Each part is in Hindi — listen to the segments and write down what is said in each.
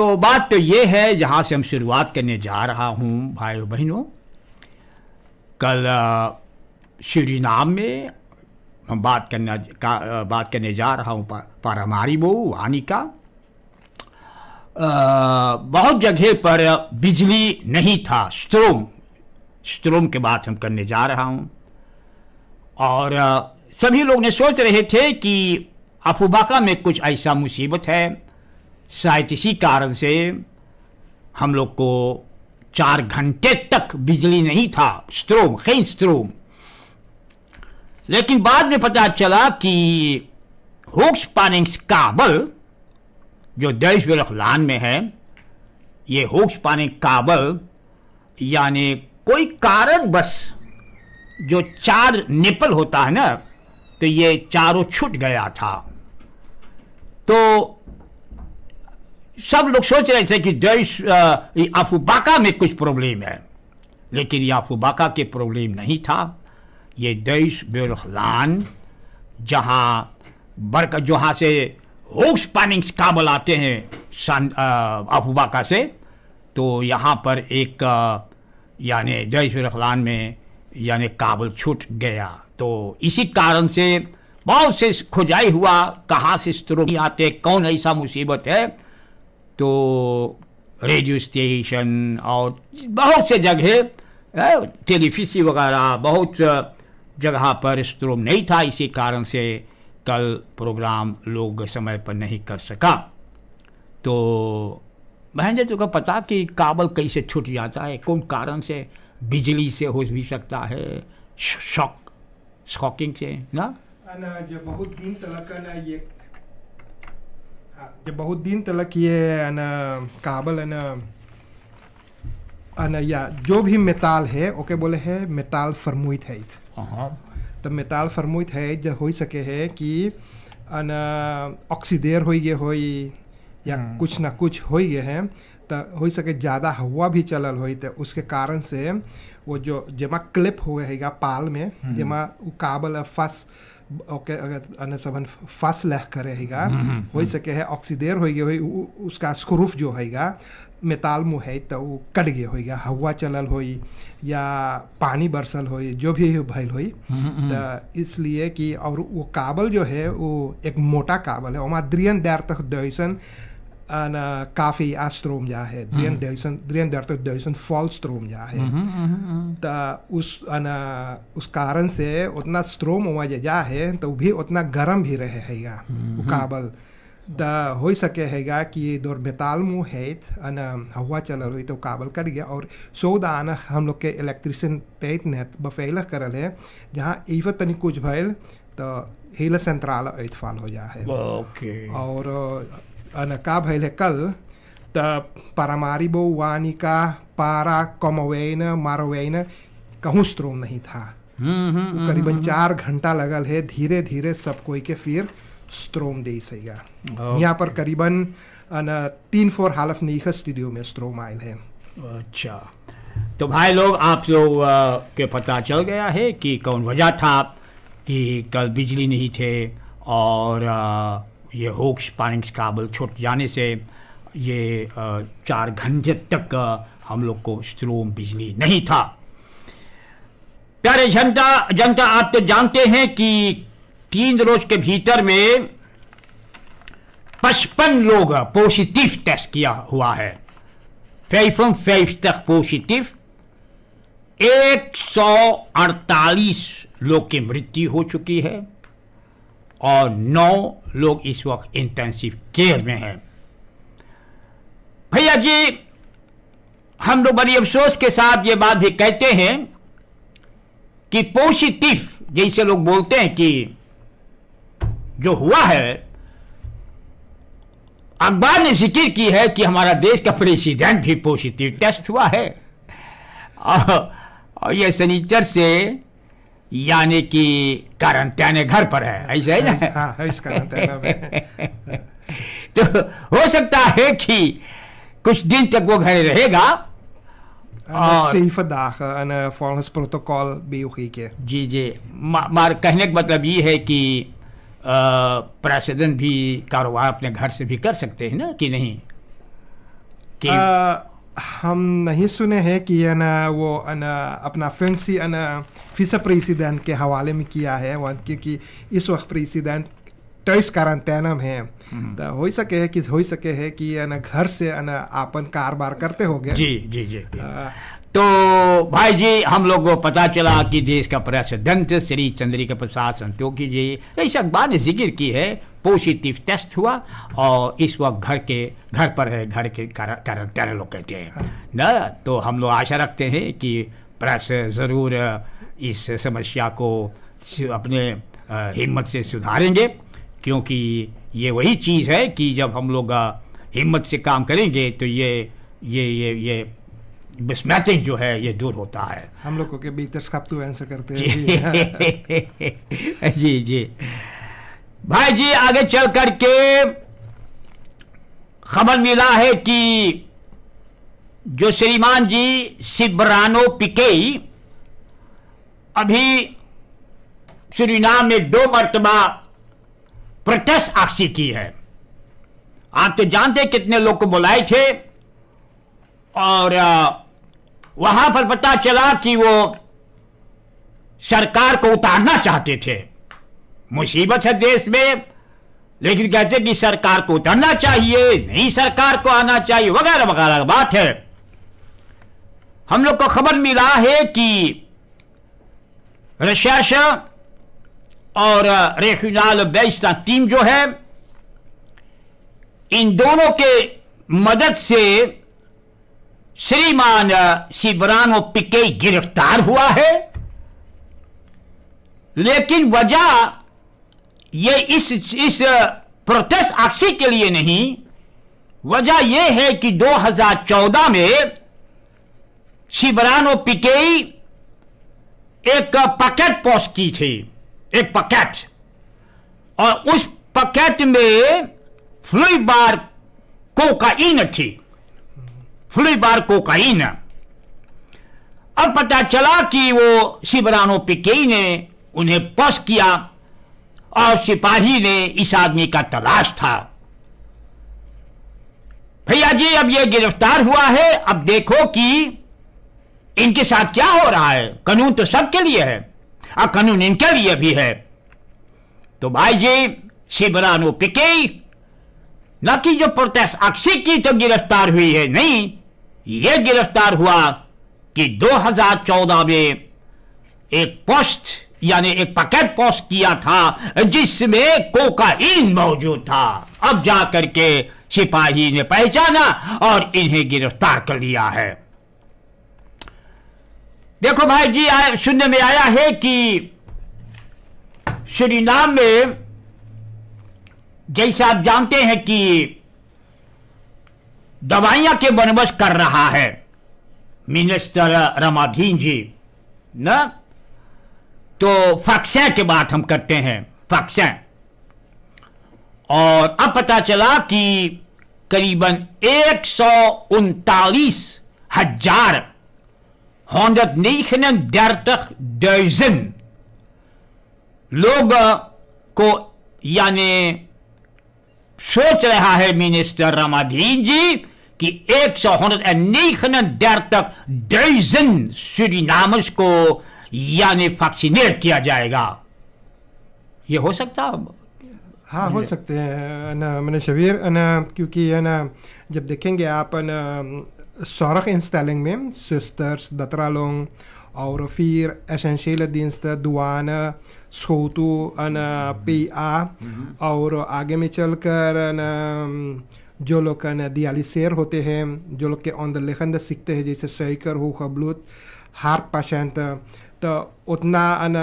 तो बात तो ये है जहां से हम शुरुआत करने जा रहा हूं भाई बहनों कल श्री नाम में हम बात करने का बात करने जा रहा हूँ पारामारी बहू वानी का आ, बहुत जगह पर बिजली नहीं था स्ट्रोम स्ट्रोम के बात हम करने जा रहा हूं और सभी लोग ने सोच रहे थे कि अफुबाका में कुछ ऐसा मुसीबत है शायद इसी कारण से हम लोग को चार घंटे तक बिजली नहीं था स्ट्रोम खेन स्ट्रोम लेकिन बाद में पता चला कि होक्स पानिंग्स काबल जो देश बिलखलान में है ये होक्स पानिंग काबल यानी कोई कारण बस जो चार नेपल होता है ना तो ये चारों छूट गया था तो सब लोग सोच रहे थे कि जैश अफुबाका में कुछ प्रॉब्लम है लेकिन ये अफुबाका के प्रॉब्लम नहीं था ये जैश बेरखलान जहाँ बर्क जहाँ से होक्स पानिंग काबल आते हैं अफुबाका से तो यहाँ पर एक यानी जैश बेरखलान में यानी काबल छूट गया तो इसी कारण से बहुत से खुजाई हुआ कहाँ से स्त्रो आते कौन ऐसा मुसीबत है तो रेडियो स्टेशन और बहुत से जगह टेलीफिशी वगैरह बहुत जगह पर स्ट्रोम नहीं था इसी कारण से कल प्रोग्राम लोग समय पर नहीं कर सका तो बहन जी तुमको पता कि काबल कैसे छूट जाता है कौन कारण से बिजली से हो भी सकता है शॉक शॉकिंग से ना बहुत दिन तक ये ये बहुत दिन तलक ये न काबल न न या जो भी मेताल है ओके बोले है मेताल फरमुइत है तो मेताल फरमुइत है जो हो सके है कि अन ऑक्सीडेर हो गए हो या हम्म। कुछ ना कुछ हो गए हैं तो हो सके ज़्यादा हवा भी चलल हो तो उसके कारण से वो जो जमा क्लिप हुए है पाल में हम्म। जेमा काबल फस anna szaban faszleh kare higa hoi हो सके है ऑक्सीडेर हो गया उसका स्क्रूफ जो hoega मेताल मुँह है तो वो कट गया होगा हवा चलल हो या पानी बरसल हो जो भी भैल हो हम्म, हम्म, हम्म। तो इसलिए कि और वो काबल जो है वो एक मोटा काबल है वहाँ द्रियन डर तक दैसन aan uh, KVA stroomjager, mm. 33.000 फॉल्स स्ट्रोम जा है तो उस आना उस कारण से उतना स्ट्रोम हुआ जा है तो भी उतना गर्म भी रहे हैगा वो काबल द हो सके हैगा कि दौर मेताल मुँह है अना हवा चल रही तो काबल कट गया और सौदा आना हम लोग के इलेक्ट्रिशियन तेत ने बफेला करल है जहाँ इव तनी कुछ भैल तो हिल सेंट्राल इतफाल हो जा है ओके और का भैल nakaabhayile kal the वानी का पारा कमोवेन मारोवेन कहूँ स्त्रोम नहीं था हम्म, हम्म, हम्म, करीबन चार घंटा लगल है धीरे धीरे सब कोई के फिर स्त्रोम दे सकेगा यहाँ पर करीबन तीन फोर हालफ नीख स्टूडियो में स्त्रोम आयल है अच्छा तो भाई लोग आप लोग के पता चल गया है कि कौन वजह था कि कल बिजली नहीं थे और आ, ये होक्स पॉइंट्स काबल छुट जाने से ये चार घंटे तक हम लोग को स्ट्रोम बिजली नहीं था प्यारे जनता जनता आप तो जानते हैं कि तीन रोज के भीतर में पचपन लोग पॉजिटिव टेस्ट किया हुआ है फाइव फ्रॉम फाइव तक पॉजिटिव 148 लोग की मृत्यु हो चुकी है और नौ लोग इस वक्त इंटेंसिव केयर में हैं भैया जी हम लोग बड़ी अफसोस के साथ ये बात भी कहते हैं कि पॉजिटिव जैसे लोग बोलते हैं कि जो हुआ है अखबार ने जिक्र की है कि हमारा देश का प्रेसिडेंट भी पॉजिटिव टेस्ट हुआ है और, ये यह सनीचर से यानी कि कारंत्याने घर पर है ऐसे है ना हाँ, हाँ, हाँ इस तो हो सकता है कि कुछ दिन तक वो घर रहेगा प्रोटोकॉल भी dagen के जी जी मार कहने का मतलब ये है कि प्रशासन भी कारोबार अपने घर से भी कर सकते हैं ना कि नहीं कि हम नहीं सुने हैं कि है ना वो ना अपना फैंसी ना फिसा प्रेसिडेंट के हवाले में किया है क्योंकि इस वक्त प्रेसिडेंट टॉइस क्वारंटाइनम है हम्म। तो हो सके है कि हो सके है कि ना घर से ना आपन कारोबार करते हो गए जी जी जी आ, तो भाई जी हम लोग को पता चला कि देश का प्रेसिडेंट श्री चंद्रिका प्रसाद संतोखी जी इस अखबार ने जिक्र की है पॉजिटिव टेस्ट हुआ और इस वक्त घर के घर पर है घर के कारण लोग कहते हैं न तो हम लोग आशा रखते हैं कि प्रेस ज़रूर इस समस्या को अपने हिम्मत से सुधारेंगे क्योंकि ये वही चीज़ है कि जब हम लोग हिम्मत से काम करेंगे तो ये ये ये ये मिसमैचिंग जो है ये दूर होता है हम लोगों के बीच तो करते हैं जी जी जी भाई जी आगे चल करके खबर मिला है कि जो श्रीमान जी सिब्रानो पिकेई अभी सूरीनाम ने दो मरतबा प्रोटेस्ट आक्षी की है आप तो जानते कितने लोग को बुलाए थे और वहां पर पता चला कि वो सरकार को उतारना चाहते थे मुसीबत है देश में लेकिन कहते कि सरकार को उतरना चाहिए नहीं सरकार को आना चाहिए वगैरह वगैरह बात है हम लोग को खबर मिला है कि रशिया और रेफिनाल बैस्ता टीम जो है इन दोनों के मदद से श्रीमान शिबरानो पिके गिरफ्तार हुआ है लेकिन वजह ये इस इस प्रोटेस्ट आक्षी के लिए नहीं वजह यह है कि 2014 में शिबरानो पिकेई एक पैकेट पॉस की थी एक पैकेट और उस पैकेट में फ्लू बार कोकाइन थी फ्लू बार कोकाइन अब पता चला कि वो शिबरानो पिकेई ने उन्हें पोस्ट किया और सिपाही ने इस आदमी का तलाश था भैया जी अब ये गिरफ्तार हुआ है अब देखो कि इनके साथ क्या हो रहा है कानून तो सबके लिए है और कानून इनके लिए भी है तो भाई जी शिवरानो पिके न कि जो प्रोटेस्ट अक्षी की तो गिरफ्तार हुई है नहीं ये गिरफ्तार हुआ कि 2014 में एक पोस्ट यानी एक पैकेट पोस्ट किया था जिसमें कोकाइन मौजूद था अब जाकर के सिपाही ने पहचाना और इन्हें गिरफ्तार कर लिया है देखो भाई जी सुनने में आया है कि श्रीनाम में जैसे आप जानते हैं कि दवाइयां के बनबस कर रहा है मिनिस्टर रमाधीन जी ना तो फक्शा की बात हम करते हैं फक्शा और अब पता चला कि करीबन एक सौ उनतालीस हजार डर्जन लोग को यानी सोच रहा है मिनिस्टर रामाधीन जी कि एक सौ डर्जन नामस को यानी वैक्सीनेट किया जाएगा ये हो सकता हाँ हो सकते हैं ना मैंने शबीर ना क्योंकि है ना जब देखेंगे आप सौरख zorg instelling zusters, dat ralong, Aurovier, essentiële diensten, douane, schotu, en uh, PA, mm-hmm. और आगे में चलकर न, जो लोग दियाली शेर होते हैं जो लोग के ऑन द लेखन सीखते हैं जैसे सैकर हो खबलूत हार्ट पेशेंट तो उतना अन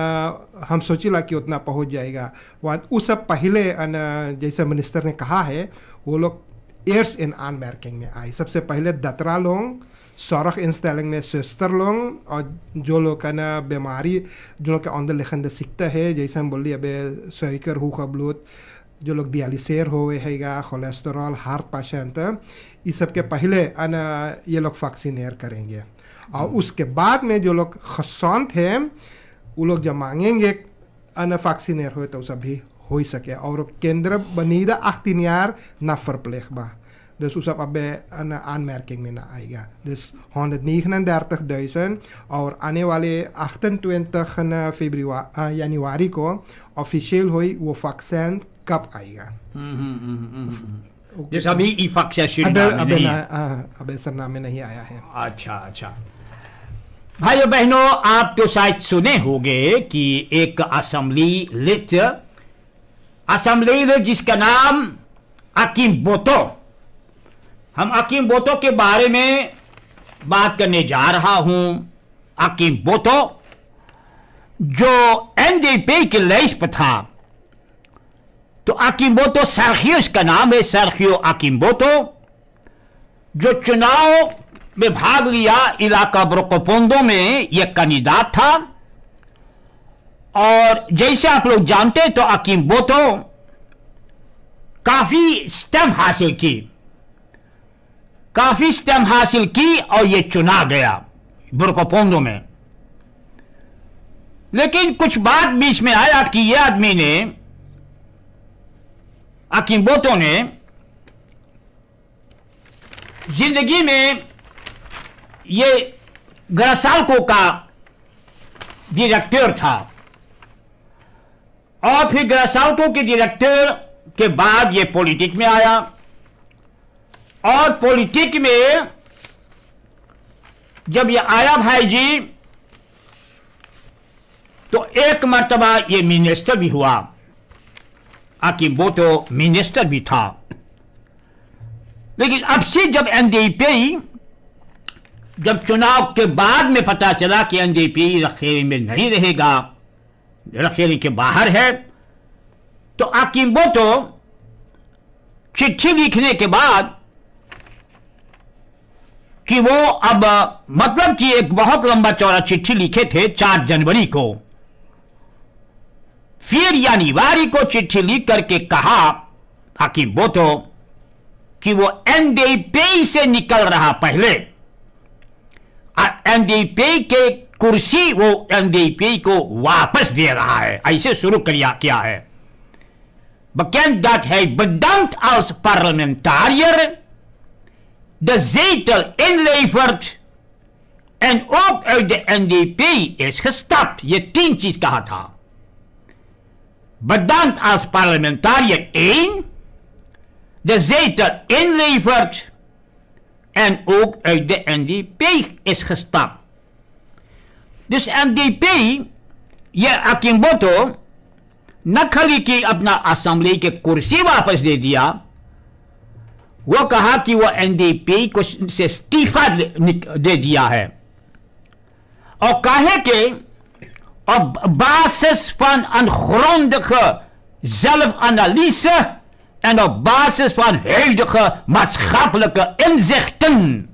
हम ला कि उतना पहुंच जाएगा वहाँ उस सब पहले अना जैसे मिनिस्टर ने कहा है वो लोग एयर्स इन आन मैर्किंग में आए सबसे पहले दतरा लोग सौरख स्टैलिंग में सिस्टर लोग और जो लोग का ना बीमारी जो लोग का ऑन द लेखन सीखता है जैसे हम बोलिए अबे स्वीकर हु कबलूत जो लोग दियालिसेर हुए हैगा कोलेस्ट्रॉल हार्ट पेशेंट इस सब के पहले अना ये लोग एयर करेंगे और उसके बाद में जो लोग खसौन थे वो लोग जब मांगेंगे अनवैक्सीनेट हो तो सभी हो ही सके और केंद्र बनीदा अख्तिनियार ना फरप्लेख बा Dus ons het bij een aanmerking mee naar eigen. Dus 139.000 of annuale 28 februari, uh, januari ko officieel hoi wo vaccin kap eigen. Mm -hmm, mm -hmm, mm -hmm. Dus अभी ई फैक्सेशन अबे अबे ना अबे सरनामे नहीं आया है अच्छा अच्छा भाइयों बहनों आप तो शायद सुने होंगे कि एक असम्बली लिट असम्बली लिट जिसका नाम अकीम बोतो हम अकीम बोतो के बारे में बात करने जा रहा हूं अकीम बोतो जो एनडीपी के लेस पर था तो अकीम बोतो सरखियो इसका नाम है सरखियो अकीम बोतो जो चुनाव મે ભાગ લીયા ઇલાકા બરકોપોન્ડો મે યે કндиદત થા ઓર જેસા આપ લોગ જાનતે તો અકિમ્બોટો કાફી સ્તમ હાસિલ કી કાફી સ્તમ હાસિલ કી ઓર યે ચુના ગયા બરકોપોન્ડો મે લેકિન કુછ બાત બીચ મે આયા કી યે આદમી ને અકિમ્બોટો ને જિંદગી મે ये ग्रसालको का डायरेक्टर था और फिर ग्रसालको के डायरेक्टर के बाद ये पॉलिटिक में आया और पॉलिटिक में जब ये आया भाई जी तो एक मरतबा ये मिनिस्टर भी हुआ आकि वो तो मिनिस्टर भी था लेकिन अब से जब एनडीपी जब चुनाव के बाद में पता चला कि एनडीपी रखेरी में नहीं रहेगा रखेरी के बाहर है तो अकिम्बो तो चिट्ठी लिखने के बाद कि वो अब मतलब कि एक बहुत लंबा चौड़ा चिट्ठी लिखे थे चार जनवरी को फिर यानी वारी को चिट्ठी लिख करके कहा हकीम बोतो कि वो एनडीपी से निकल रहा पहले एनडीपी के कुर्सी NDP. एनडीपी को वापस दे रहा है ऐसे शुरू किया है bekend dat hij bedankt als parlementariër, de zetel inlevert en ook uit de NDP is gestapt, je tientjes gehad had. Bedankt als parlementariër 1, de zetel inlevert en ook uit de NDP is gestapt. Dus NDP, ये अकिम्बो तो नक्खली की अपना असेंबली के कुर्सी वापस दे दिया वो कहा कि वो एनडीपी को से इस्तीफा दे दिया है और कहे के op basis van een grondige zelfanalyse en op basis van huidige maatschappelijke inzichten.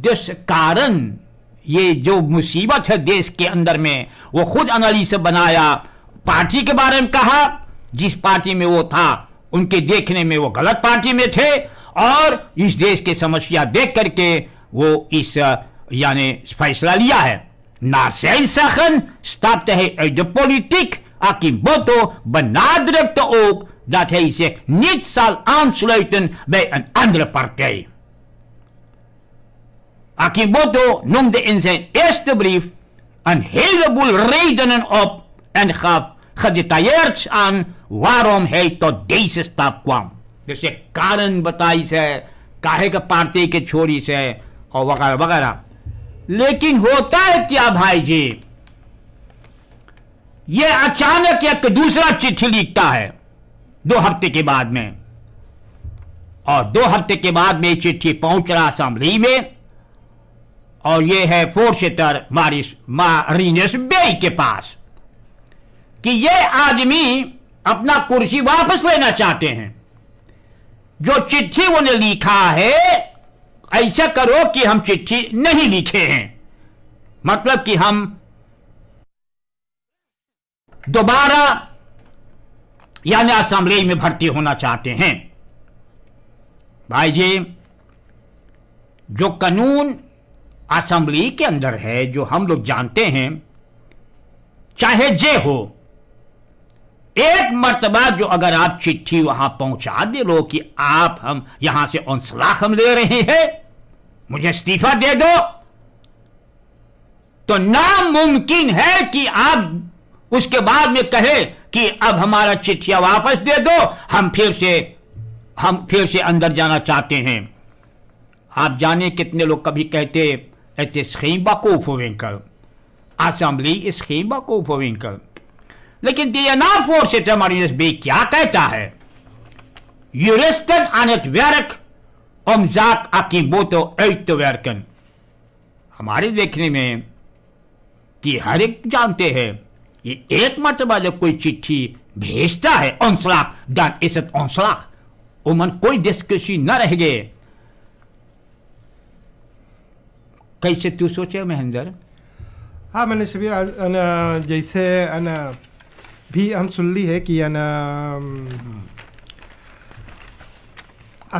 Dus Karen, je जो musibat het deze keer onder me, wo goed analyse banaya, party ke बारे kaha, jis जिस me wo tha, unke dekne me wo galat गलत me the, थे is deze ke samasya dek karke, wo is yani spaisla liya hai. है zijn zeggen, stapte hij uit de politiek. Akimboto benadrukte ook dat hij zich niet zal aansluiten bij een andere partij. Akiboto noemde in zijn eerste brief een heleboel redenen op en gaf gedetailleerd aan waarom hij tot deze stap kwam. Dus ik कारण बताई से काहे का पार्टी के छोरी से और वगैरह wagara. Lekin hota hai kya bhai ji? Ye achanak ek dusra likhta दो हफ्ते के बाद में और दो हफ्ते के बाद में चिट्ठी पहुंच रहा असम्बली में और यह है फोर सितर मारिस मारिनेस बे के पास कि ये आदमी अपना कुर्सी वापस लेना चाहते हैं जो चिट्ठी उन्हें लिखा है ऐसा करो कि हम चिट्ठी नहीं लिखे हैं मतलब कि हम दोबारा यानी असम्बली में भर्ती होना चाहते हैं भाई जी जो कानून असम्बली के अंदर है जो हम लोग जानते हैं चाहे जे हो एक मरतबा जो अगर आप चिट्ठी वहां पहुंचा दे लो कि आप हम यहां से औसलाख हम ले रहे हैं मुझे इस्तीफा दे दो तो नामुमकिन है कि आप उसके बाद में कहे कि अब हमारा चिट्ठिया वापस दे दो हम फिर से हम फिर से अंदर जाना चाहते हैं आप जाने कितने लोग कभी कहते ऐसे स्कीम बकूफ होवेंकर असम्बली स्कीम बकूफ होवेंकर लेकिन दी एन आर फोर से तो मरीज बी क्या कहता है यूरेस्टन अनेट व्यारक ओमजाक आकी बोतो एट व्यरकन हमारे देखने में कि हर एक जानते हैं ये एक मरतबा जब कोई चिट्ठी भेजता है औसलाक डन इसत औसलाक उमन कोई दिसकशी न रह गए कैसे तू सोचे महेंद्र हाँ मैंने शबीर जैसे अन भी हम सुन ली है कि अन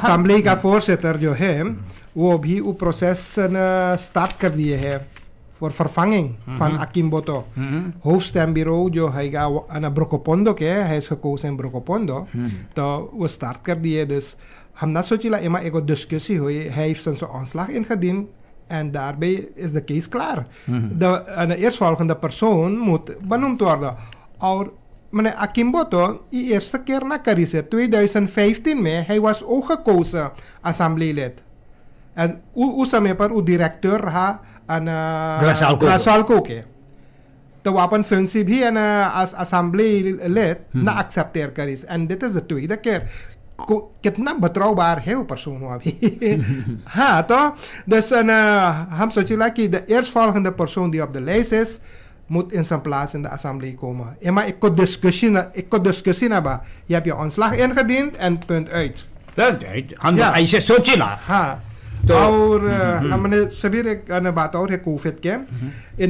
असम्बली का हाँ। फोर्स जो है वो भी वो प्रोसेस स्टार्ट कर दिए है voor vervanging mhm. van Akimboto. Mm -hmm. Hoofdstembureau jo hij ga aan Brokopondo ke, hij is gekozen in Brokopondo. Mm -hmm. To we start die dus hamna sochila ema ego discussie hoe hij heeft zijn aanslag ingediend en daarbij is de case klaar. Mm -hmm. de, de eerstvolgende persoon moet benoemd worden. Our, meneer Akimboto, de eerste keer na Karise, 2015 mee, hij was ook gekozen assembleelid. En u, u, u, u directeur ha en grasalcoke. Toen wapen fancy bij en als ambtelijk lid na accepteer karis. En dit is de tweede keer. Koet, ik heb trouwbaar geen persoon nu. Ha, toch? Dus dan heb ik zo gezegd dat de eerste volgende persoon die op de lijst is moet in zijn plaats in de assemblie komen. Maar ik had discussie, ik had discussie, nou ja, heb je aanslag ingediend en punt uit. Punt uit. Ja, ik zei Ha. तो hebben mm -hmm. ana सभी अन बात और है कोफेत के mm -hmm.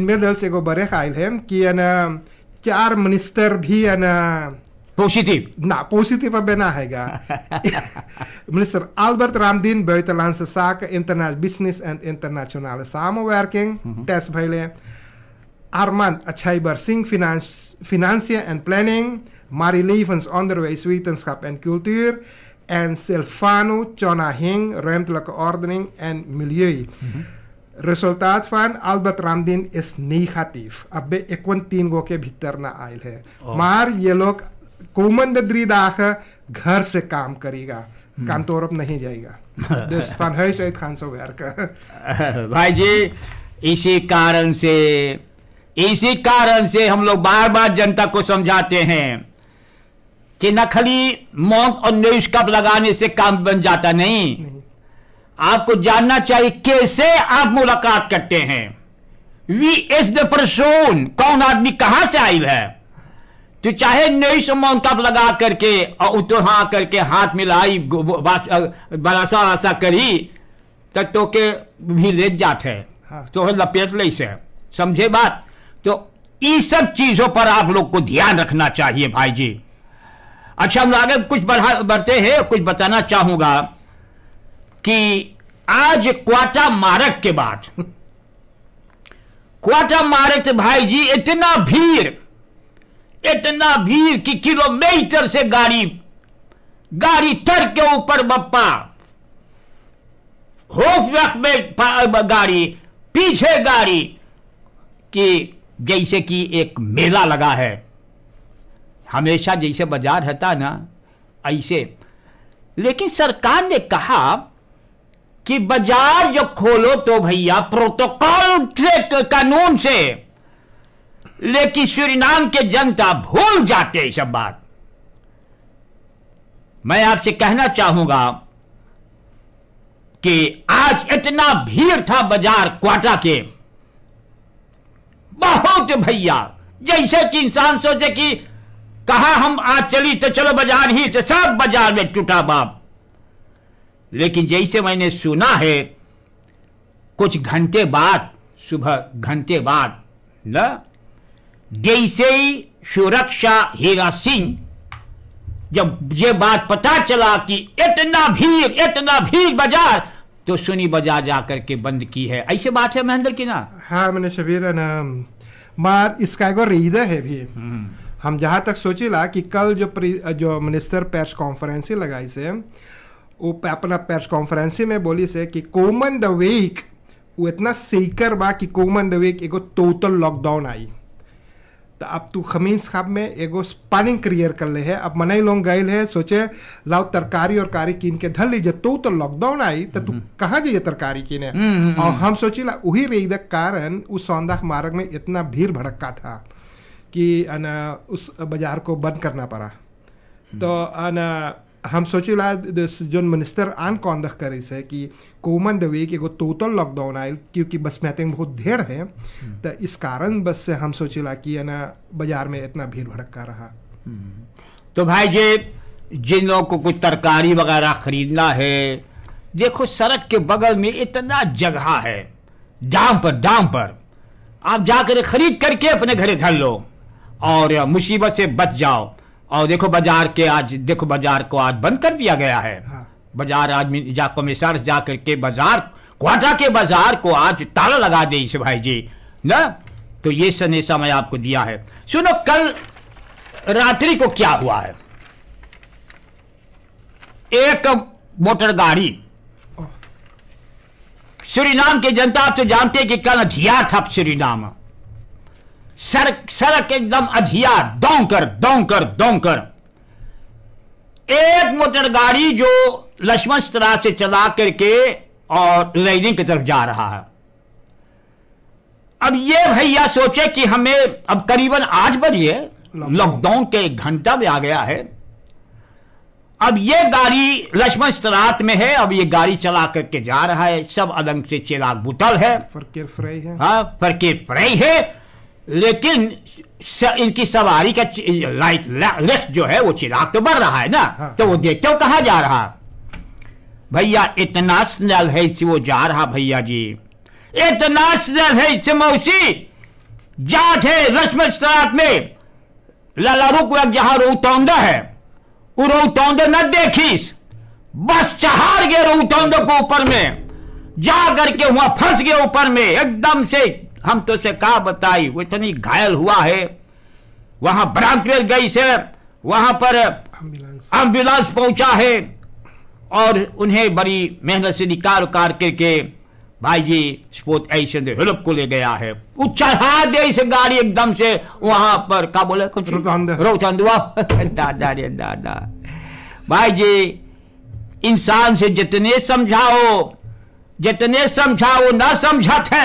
इनमें Positief? Minister Albert Ramdin, Buitenlandse Zaken, Internationaal Business en Internationale Samenwerking, mhm. Test -hmm. Armand Achaibar Singh, Financiën en Planning. Marie Levens, Onderwijs, Wetenschap en Cultuur. en Silvano Chonahing, ruimtelijke ordening en milieu. Mm -hmm. Resultaat van Albert Ramdin is negatief. Abbe ikwantien go ke bhitar na ail hai. Oh. Maar ye log komende drie dagen घर से काम करेगा hmm. kantoor op नहीं jaiga. dus van huis uit gaan ze werken भाई जी इसी कारण से इसी कारण से हम लोग बार बार जनता को समझाते हैं कि नखली मौक और निष्कप लगाने से काम बन जाता नहीं, आपको जानना चाहिए कैसे आप मुलाकात करते हैं वी इज द पर्सोन कौन आदमी कहां से आई है तो चाहे नई मौन कप लगा करके और उतहा करके हाथ मिलाई बरासा वासा करी तक तो के भी ले जाते है हाँ। तो लपेट ले से समझे बात तो इस सब चीजों पर आप लोग को ध्यान रखना चाहिए भाई जी अच्छा हम आगे कुछ बढ़ा बढ़ते हैं कुछ बताना चाहूंगा कि आज क्वाटा मारक के बाद क्वाटा मारक से भाई जी इतना भीड़ इतना भीड़ कि किलोमीटर से गाड़ी गाड़ी तर के ऊपर बप्पा होफ वक्त में गाड़ी पीछे गाड़ी कि जैसे कि एक मेला लगा है हमेशा जैसे बाजार रहता ना ऐसे लेकिन सरकार ने कहा कि बाजार जो खोलो तो भैया प्रोटोकॉल से कानून से लेकिन सूरीनाम के जनता भूल जाते हैं सब बात मैं आपसे कहना चाहूंगा कि आज इतना भीड़ था बाजार क्वाटा के बहुत भैया जैसे कि इंसान सोचे कि कहा हम आज चली तो चलो बाजार ही से सब बाजार में टूटा बाप लेकिन जैसे मैंने सुना है कुछ घंटे बाद सुबह घंटे बाद ना जैसे ही सुरक्षा हीरा सिंह जब ये बात पता चला कि इतना भीड़ इतना भीड़ बाजार तो सुनी बाजार जाकर के बंद की है ऐसे बात है महेंद्र की ना हाँ मैंने शबीर ना मार इसका एगो रीदा है भी हम्म। हम जहाँ तक ला कि कल जो प्री जो मिनिस्टर प्रेस कॉन्फ्रेंसी लगाई से वो अपना प्रेस कॉन्फ्रेंसी में बोली से कि कोमन द वीक वो इतना सीकर बा कि कोमन द वीक एगो टोटल लॉकडाउन आई तो अब तू खमीन खाब में एगो स्पानिंग क्रिएट कर ले है अब ही लोग गए है सोचे लाओ तरकारी और कारी कीन के धर लीजिए तो तो लॉकडाउन आई तो तू हम्म, हम्म। कहाँ जाइए तरकारी कीने हम्म, और हम ला वही रीद कारण उस सौंदा मार्ग में इतना भीड़ भड़का था कि आना उस बाजार को बंद करना पड़ा तो आना हम ला जो मिनिस्टर आन कौन दख करे से कि कोमन दवे कि वो टोटल लॉकडाउन आए क्योंकि बस में आते बहुत ढेर है तो इस कारण बस से हम ला कि ना बाजार में इतना भीड़ भड़क का रहा तो भाई जे जिन लोगों को कुछ तरकारी वगैरह खरीदना है देखो सड़क के बगल में इतना जगह है दाम पर दाम पर आप जाकर खरीद करके अपने घरे घर लो और मुसीबत से बच जाओ और देखो बाजार के आज देखो बाजार को आज बंद कर दिया गया है हाँ। बाजार आदमी जा कमिश्नर जा करके बाजार क्वाटा के बाजार को आज ताला लगा दे इस भाई जी ना तो ये संदेशा मैं आपको दिया है सुनो कल रात्रि को क्या हुआ है एक मोटर गाड़ी नाम की जनता आप तो जानते हैं कि कल हथियार था श्री नाम सड़क सड़क एकदम अधिया दौकर दौकर दौकर एक मोटर गाड़ी जो लक्ष्मण तरह से चला करके और रेलिंग की तरफ जा रहा है अब ये भैया सोचे कि हमें अब करीबन आठ बजे लॉकडाउन के एक घंटा भी आ गया है अब ये गाड़ी लक्ष्मण स्त्रात में है अब ये गाड़ी चला करके जा रहा है सब अलंग से चिराग बुतल है फरके फ्रे है हाँ फरके फ्रे है लेकिन स, इनकी सवारी का लाइट लेफ्ट जो है वो चिराग तो बढ़ रहा है ना हाँ। तो वो देखते हो कहा जा रहा भैया इतना स्नेल है इससे वो जा रहा भैया जी इतना स्नेल है इससे मौसी जाट है रश्म में ललारू को जहां रो है वो रो न देखीस बस चहार गए रो को ऊपर में जा करके वहां फंस गए ऊपर में एकदम से हम से कहा बताई वो इतनी घायल हुआ है वहां ब्रांकवेल गई से वहां पर एम्बुलेंस पहुंचा है और उन्हें बड़ी मेहनत से निकाल उकार करके भाई जी स्पोर्ट ऐसे हेल्प को ले गया है उच्चा चढ़ा दे इस गाड़ी एकदम से वहां पर क्या बोले कुछ रोचान दादा रे दादा भाई जी इंसान से जितने समझाओ जितने समझाओ ना समझा थे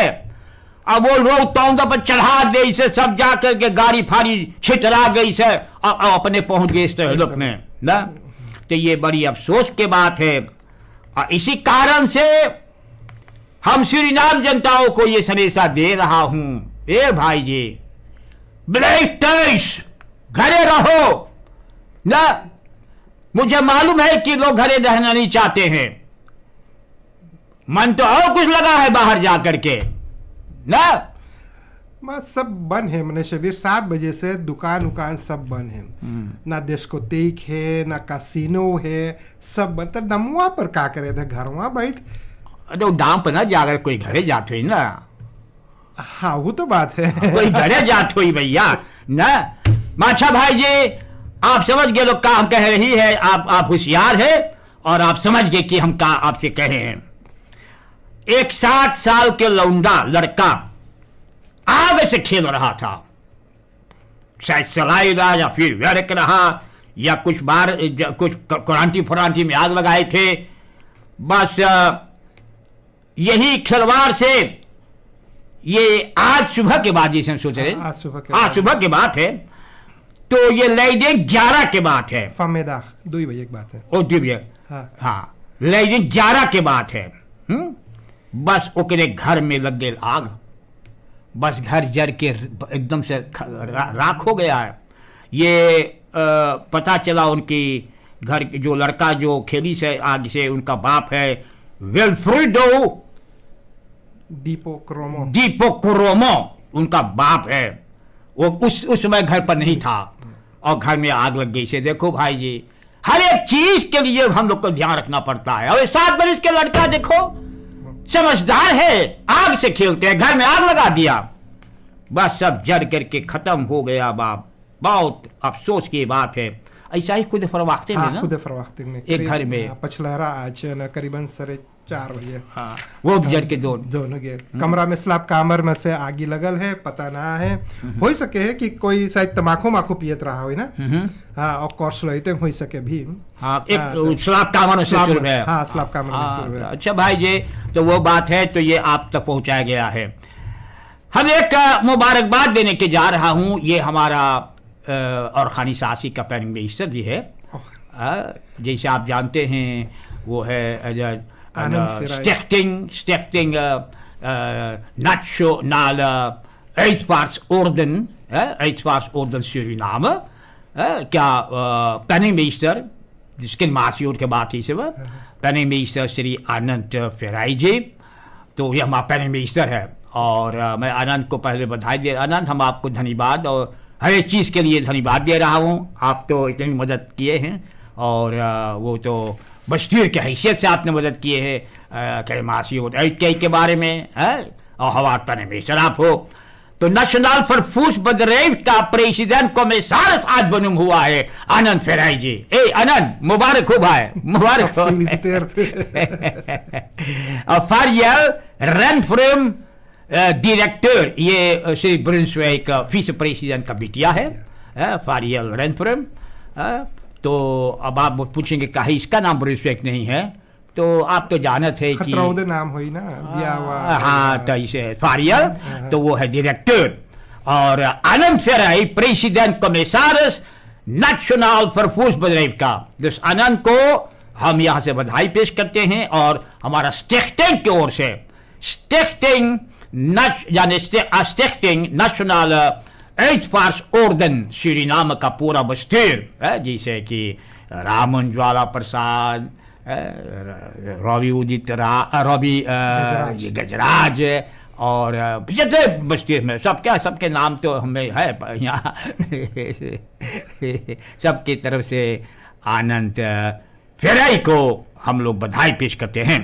अब वो रोकता पर चढ़ा दे इसे सब जा करके गाड़ी फाड़ी छिटरा गई से और अपने पहुंच गए ना तो ये बड़ी अफसोस की बात है और इसी कारण से हम श्रीनाम जनताओं को ये संदेशा दे रहा हूं ए भाई जी ब्लैक घरे रहो ना मुझे मालूम है कि लोग घरे रहना नहीं चाहते हैं मन तो और कुछ लगा है बाहर जाकर के ना सब बंद है मैंने शबीर सात बजे से दुकान उकान सब बंद है हम्म। ना डिस्कोटेक है ना कैसीनो है सब बंद तो पर का करे थे घर वहां बैठ अरे दाम पर ना जाकर कोई घरे जाते हुई ना हाँ वो तो बात है हाँ, कोई घरे जाते हुई भैया ना माछा भाई जी आप समझ गए लोग का हम कह रही है आप आप होशियार है और आप समझ गए कि हम का आपसे कहे हैं एक साठ साल के लौंडा लड़का आग से खेल रहा था शायद रहा या फिर व्यर्क रहा या कुछ बार कुछ क्रांति फ्रांति में आग लगाए थे बस यही खिलवाड़ से ये आज सुबह के बाद जिसे सोच रहे आज सुबह के की बात है तो ये लेन ग्यारह के बात है फमेदा दो बजे की बात है ओ दो भैया हाँ, लई हाँ, लेन ग्यारह के बात है हुँ? हम्म? बस ओकरे घर में लग गई आग बस घर जर के एकदम से राख हो गया है ये आ, पता चला उनकी घर जो लड़का जो खेली से आग से उनका बाप है वेल्फ्रिडो डीपोक्रोमो डीपोक्रोमो उनका बाप है वो उस उस समय घर पर नहीं था और घर में आग लग गई से देखो भाई जी हर एक चीज के लिए हम लोग को ध्यान रखना पड़ता है और सात बरस के लड़का देखो समझदार है आग से खेलते हैं घर में आग लगा दिया बस सब जड़ करके खत्म हो गया बाप बहुत अफसोस की बात है ऐसा ही खुद फरवाखते में हाँ, ना खुद फरवाखते में एक घर में हाँ, पछलहरा आज करीबन सर चार बजे हाँ वो जड़ के दोनों दोनों के हम्म। कमरा में स्लाब कामर में से आगे लगल है पता ना है हम्म। हो सके है कि कोई शायद तमाखू माखू पियत रहा हो ना हम्म। हाँ और कोर्स लोते हो सके भी हाँ, हाँ तो कामर से शुरू है हाँ स्लाब कामर से हाँ, शुरू है अच्छा भाई जी तो वो बात है तो ये आप तक पहुंचाया गया है हम एक मुबारकबाद देने के जा रहा हूँ ये हमारा और खानी सासी का पैनिंग मिनिस्टर भी है जैसे आप जानते हैं वो है een uh, uh, stichting, stichting uh, Nationale Uitvaartsorden, Uitvaartsorden eh, Suriname. क्या पहने मिनिस्टर जिसके मासियों के बात ही सब पहने minister Penningmeester Sri Anand ji तो ये हमारा पहले मिनिस्टर है और uh, मैं आनंद को पहले बधाई दे आनंद हम आपको धन्यवाद और हर एक चीज़ के लिए धन्यवाद दे रहा हूँ आप तो इतनी मदद किए हैं और uh, वो तो बशीर के हैसियत से आपने मदद किए है कलमासी के बारे में है और हवा तने में शराब हो तो नेशनल फॉर फूस बदरेव का प्रेसिडेंट को मैं सारे साथ बनुम हुआ है आनंद फेराई जी ए आनंद मुबारक हो भाई मुबारक हो फॉर यर रन फ्रेम डायरेक्टर ये श्री ब्रिंस का फीस प्रेसिडेंट का बिटिया है फारियल रन फ्रॉम तो अब आप पूछेंगे कहा इसका नाम रिस्पेक्ट नहीं है तो आप तो जाने थे कि नाम हुई ना हाँ, हाँ तो इसे फारियर हाँ, हाँ। तो वो है डायरेक्टर और आनंद फेराई प्रेसिडेंट कमिसारस नेशनल फॉर फूस बदरेब का तो आनंद को हम यहां से बधाई पेश करते हैं और हमारा स्टेक्टिंग की ओर से स्टेक्टिंग स्टेक्टिंग national uitvaarsorden Suriname Kapura bestuur. Hè, die zei ki Ramon Jwala Prasad, Robbie Udit Robbie Gajraj और जितने बस्ती में सबके सबके नाम तो हमें है यहाँ सबकी तरफ से आनंद फेराई को हम लोग बधाई पेश करते हैं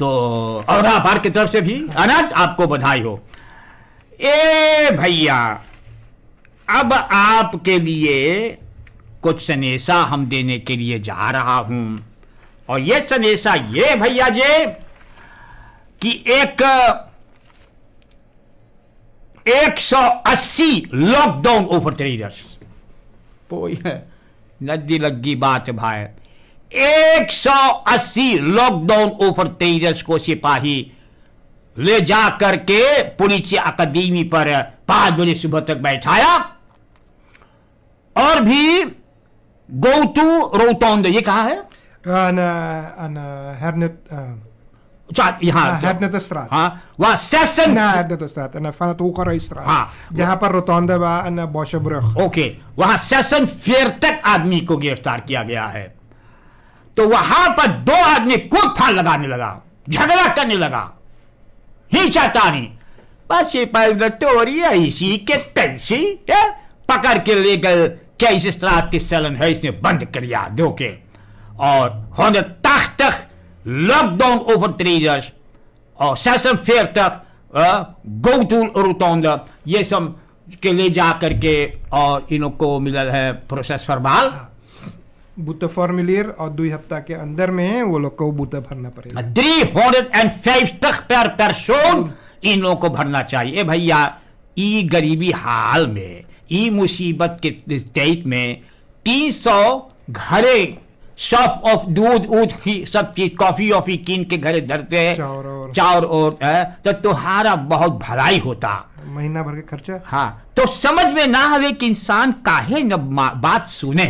तो और आप की तरफ से भी अनंत आपको बधाई हो ए भैया अब आपके लिए कुछ सनेसा हम देने के लिए जा रहा हूं और यह सनेसा ये भैया जी कि एक 180 लॉकडाउन ओवर ट्रेडर्स नदी लगी बात भाई 180 लॉकडाउन ओवर ट्रेडर्स को सिपाही ले जा करके पुणिची अकादमी पर पांच बजे सुबह तक बैठाया और भी गौतु रोहतौंद ये कहा है अच्छा, हाँ, हाँ, सेशन हाँ। पर सेशन तक आदमी को गिरफ्तार किया गया है तो वहां पर दो आदमी कुर्फा लगाने लगा झगड़ा करने लगा हिंसाकारी बस ये पलटोरी इसी के तैसी पकड़ के ले गए क्या इस शराब की सलन है इसने बंद कर दिया दो के और हंड्रेड तख्तक लॉकडाउन ओवर overtreders और सेशन फेयर तक गोटूल गोतूल रोतौंद ये सब के ले जा करके और इनको मिला है प्रोसेस फरमाल बूते फॉर्मुलियर और दो हफ्ता के अंदर में वो लोग को बूता भरना पड़ेगा थ्री हंड्रेड एंड फाइव तक पर परसों इन लोगों को भरना चाहिए भैया ई गरीबी हाल में ई मुसीबत के स्टेट में तीन सौ घरे सफ ऑफ दूध ऊध सब चीज कॉफी ऑफी कीन के घरे धरते हैं चार और है तो तुम्हारा बहुत भलाई होता महीना भर के खर्चा हाँ तो समझ में ना आवे कि इंसान काहे न बात सुने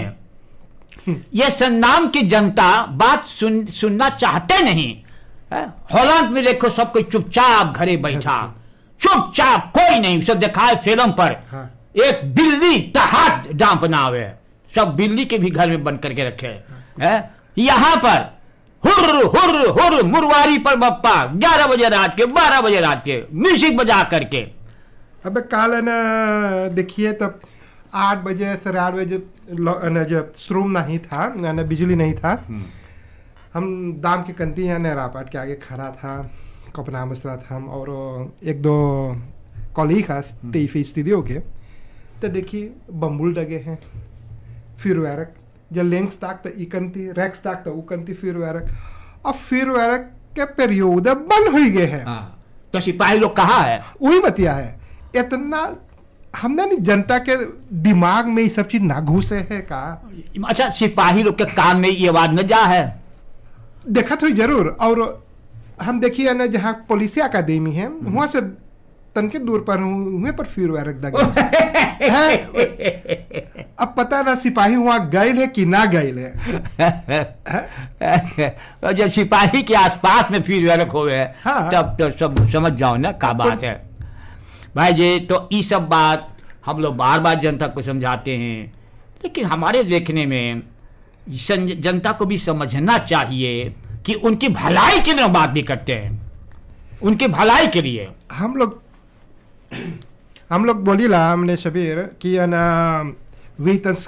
ये संग्राम की जनता बात सुन, सुनना चाहते नहीं हॉलैंड में देखो सब कोई चुपचाप घरे बैठा अच्छा। चुपचाप कोई नहीं सब देखा है फिल्म पर हाँ। एक बिल्ली तहात डांप ना हुए सब बिल्ली के भी घर में बंद करके रखे हाँ। यहां पर हुर हुर हुर मुरवारी पर बप्पा ग्यारह बजे रात के बारह बजे रात के म्यूजिक बजा करके अब ना देखिए तब आठ बजे સર आठ बजे जब જે नहीं था यानी बिजली नहीं था हम्म। हम दाम की कंती यानी रापाट के आगे खड़ा था कपना मसरा था हम और एक दो कॉलीग है तेईफी स्थिति हो के तो देखिए बम्बुल डगे हैं फिर वैरक जब ताक तो ई कंती रैक्स ताक तो ઉ कंती फिर वैरक और फिर वैरक के पेरियोद बंद हो गए हैं हाँ, तो सिपाही लोग कहा है वही बतिया है इतना हम ना नहीं जनता के दिमाग में ये सब चीज ना घुसे है का अच्छा सिपाही लोग के कान में ये आवाज न जा है देखा तो जरूर और हम देखिए ना जहाँ पुलिस अकादमी है हम्म। वहां से तन के दूर पर हुए पर फिर हुआ रख अब पता ना सिपाही वहां गए है कि ना गए है जब सिपाही के आसपास में फिर हुआ रख हुए हाँ। तब तो सब समझ जाओ ना का बात है भाई जी तो ये सब बात हम लोग बार बार जनता को समझाते हैं लेकिन हमारे देखने में जनता को भी समझना चाहिए कि उनकी भलाई के लिए बात भी करते हैं उनकी भलाई के लिए हम लोग हम लोग बोली ला हमने शबीर की दतरा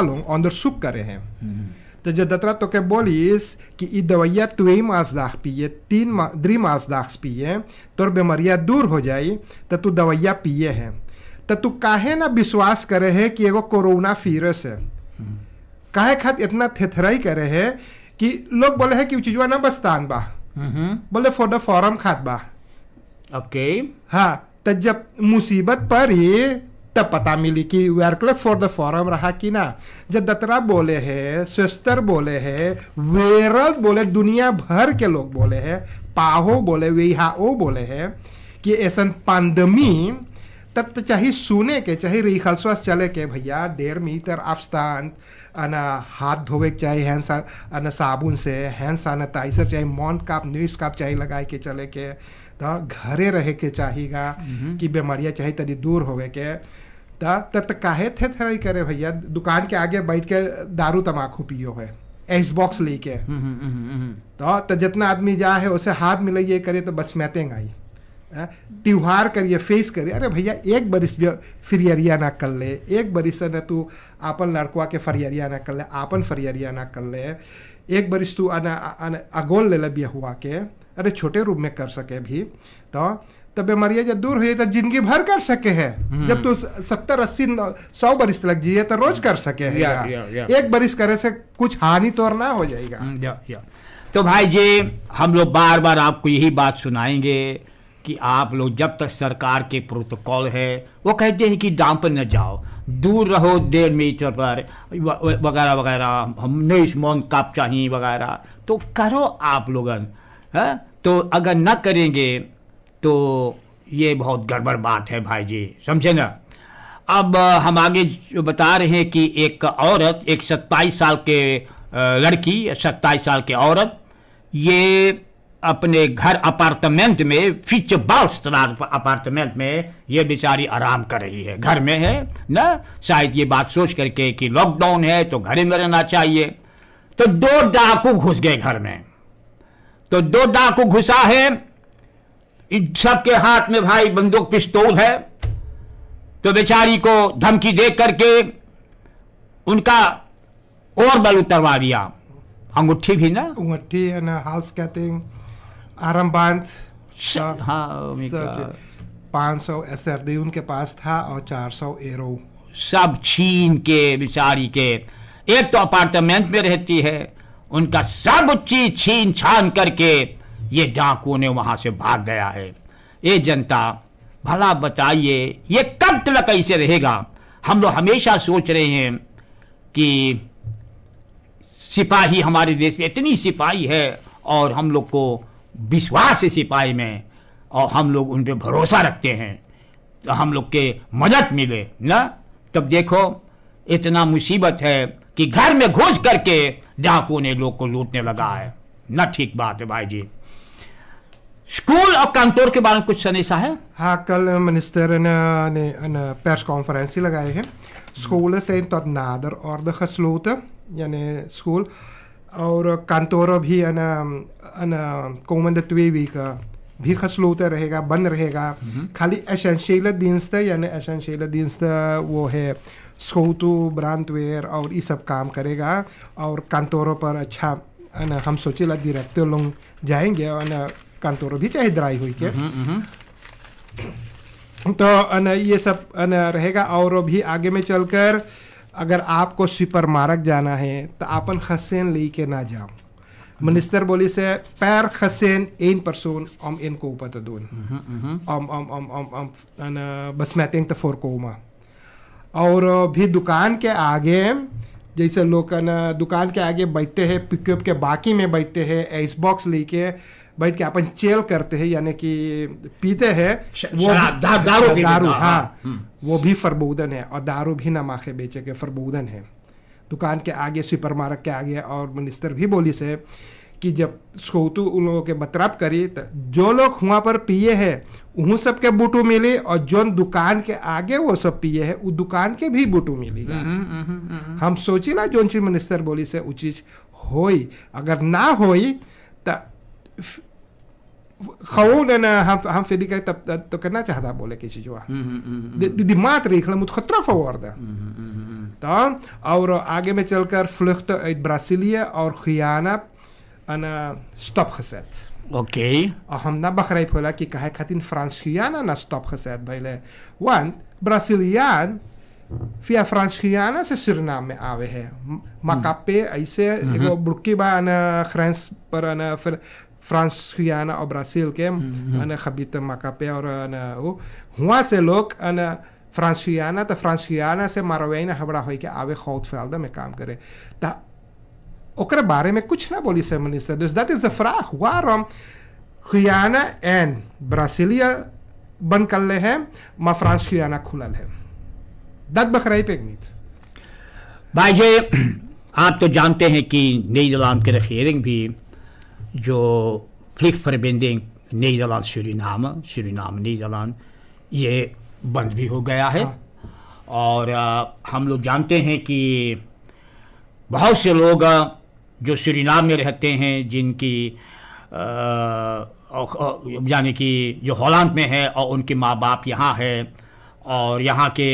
लोग अंदर सुख દતરાલો ઓન ધ तो तो जो दत्रा के Tehát dat bolie is, ki मास दाख पिए तीन मा, द्री मास दाख पिए tor bemariya दूर हो जाए तो तू दवाइया पिए है तो तू काहे ना विश्वास करे है कि एगो कोरोना वायरस है काहे खात इतना थेथराई करे है कि लोग बोले है कि वो चीजवा ना बस्तान बा बोले फॉर द फॉरम खात बा ओके okay. हाँ तो जब मुसीबत पर ही तब पता मिली कि वी आर क्लब फॉर द फॉरम रहा कि ना जब दतरा बोले है स्वेस्तर बोले है वेरल बोले दुनिया भर के लोग बोले हैं पाहो बोले वेहाओ बोले है कि ऐसा पांडमी तब तो चाहे सुने के चाहे रिहल्सवा चले के भैया डेढ़ मीटर अफस्तान अना हाथ धोवे के चाहे हैंड सान अना साबुन से हैंड सैनिटाइजर चाहे मॉन काप न्यूज काप चाहे लगा के चले के तो घरे रहे के चाहिएगा कि बीमारियाँ चाहे तनी दूर होवे के तब काहे थे थराई करे भैया दुकान के आगे बैठ के दारू तमाकू पियो है एस बॉक्स लेके हम्म, हम्म, हम्म, तो तो जितना आदमी जा है उसे हाथ मिले ये करे तो बस मैतेंग आई हाँ, त्योहार करिए फेस करिए अरे भैया एक बरिस फिरियरिया ना कर ले एक बरिस ना तू आपन लड़कुआ के फरियरिया ना कर ले आपन फरियरिया ना कर ले एक बरिस तू अगोल ले लिया हुआ के अरे छोटे रूप में कर सके भी तो तब बीमारियां जब दूर हुई तो जिंदगी भर कर सके है हम्म। जब तू सत्तर अस्सी सौ बरिश लग जाइए तो रोज कर सके है या, या, या। एक बरिश करे से कुछ हानि तो ना हो जाएगा हम्म, या, या। तो भाई जी हम लोग बार बार आपको यही बात सुनाएंगे कि आप लोग जब तक सरकार के प्रोटोकॉल है वो कहते हैं कि डाम पर न जाओ दूर रहो डेढ़ मीटर पर वगैरह वगैरह हमने इस मौन काप चाहिए वगैरह तो करो आप लोगन है हाँ? तो अगर न करेंगे तो ये बहुत गड़बड़ बात है भाई जी समझे ना अब हम आगे जो बता रहे हैं कि एक औरत एक सत्ताईस साल के लड़की सत्ताईस साल के औरत ये अपने घर अपार्टमेंट में फिच बाल्स अपार्टमेंट में ये बेचारी आराम कर रही है घर में है ना शायद ये बात सोच करके कि लॉकडाउन है तो घर में रहना चाहिए तो दो डाकू घुस गए घर में तो दो डाकू घुसा है सबके हाथ में भाई बंदूक पिस्तौल है तो बेचारी को धमकी दे करके उनका और बल उतरवा दिया अंगूठी भी ना अंगूठी हाउस कहते हैं आरम बांध हाँ, सौ एस उनके पास था और चार सौ एरो सब छीन के बिचारी के एक तो अपार्टमेंट में रहती है उनका सब चीज छीन छान करके ये डाकुओं ने वहां से भाग गया है ये जनता भला बताइए ये कब तक ऐसे रहेगा हम लोग हमेशा सोच रहे हैं कि सिपाही हमारे देश में इतनी सिपाही है और हम लोग को विश्वास है सिपाही में और हम लोग उन पर भरोसा रखते हैं तो हम लोग के मदद मिले ना तब देखो इतना मुसीबत है कि घर में घुस करके डाकुओं ने लोग को लूटने लगा है ना ठीक बात है भाई जी स्कूल और कांतोर के बारे में कुछ संदेशा है हाँ कल मिनिस्टर ने, ने, ने प्रेस कॉन्फ्रेंस ही लगाए हैं स्कूल से तो नादर और दसलूत यानी स्कूल और कांतोर भी कोमन भी खसलूत रहेगा बंद रहेगा हम्म। खाली एसेंशियल दिन यानी एसेंशियल दिनस वो है स्कूत ब्रांडवेयर और ये सब काम करेगा और कांतोरों पर अच्छा हम सोचे डायरेक्टर लोग जाएंगे और કાંતોરો भी चाहे ड्राई हुई के हम्म, हम्म, हम्म। तो ये सब रहेगा और भी आगे में चलकर अगर आपको स्वीपर मारक जाना है तो आपन खसेन ले के ना जाओ मिनिस्टर बोली से पैर खसेन एन परसोन ओम एन को ऊपर तो दोन ओम ओम ओम ओम ओम बस मैं तेंग तो फोर को उमा और भी दुकान के आगे जैसे लोग दुकान के आगे बैठते हैं पिकअप के बाकी में बैठते हैं एस बॉक्स लेके बैठ के अपन चेल करते हैं यानी कि पीते हैं वो दा, दारू दारू हाँ, हाँ, हाँ, हाँ वो भी फरबूदन है और दारू भी नमाखे बेचे के फरबूदन है दुकान के आगे सुपर मार्केट के आगे और मिनिस्टर भी बोली से कि जब सोतू उन लोगों के बतराब करी तो जो लोग वहां पर पिए है उन सब के बूटू मिली और जो दुकान के आगे वो सब पिए है वो दुकान के भी बूटू मिली हम्म, हम्म, हम्म, हम सोचिला जो चीज मिनिस्टर बोली से वो चीज हो अगर ना हो तो gewoon een hamverdiking dat dat tokenatje had boleh mm-hmm, mm-hmm. Die maatregelen moet getroffen worden. Dan, mm-hmm, auro age met vluchten uit Brazilië, of Guyana, eh stop gezet. Oké. Okay. dat begrijp dat ik in Frans-Guyana een stop Want Braziliaan via Frans-Guyana zijn Suriname awe hai. Makape, aise, mm -hmm. blokkeren aan grens per France गया और ब्राज़ील के अन खबीत मकापे और अन वो वहाँ से लोग अन फ्रांस गया तो फ्रांस गया से मारवाई ने हबड़ा हो के आवे खौत फैलदा में काम करे ता ओकरे बारे में कुछ ना बोली से minister this that is the फ्राग वारम खुयाना एंड ब्रासिलिया बंद कर ले हैं मा फ्रांस खुयाना खुलल है दत बकराई पे नीत भाई जी आप तो जानते हैं कि नई के भी जो vliegverbinding Nederland-Suriname, Suriname-Nederland, ये बंद भी हो गया है हाँ। और आ, हम लोग जानते हैं कि बहुत से लोग जो सूरीनाम में रहते हैं जिनकी यानी कि जो हॉलैंड में है और उनके माँ बाप यहाँ है और यहाँ के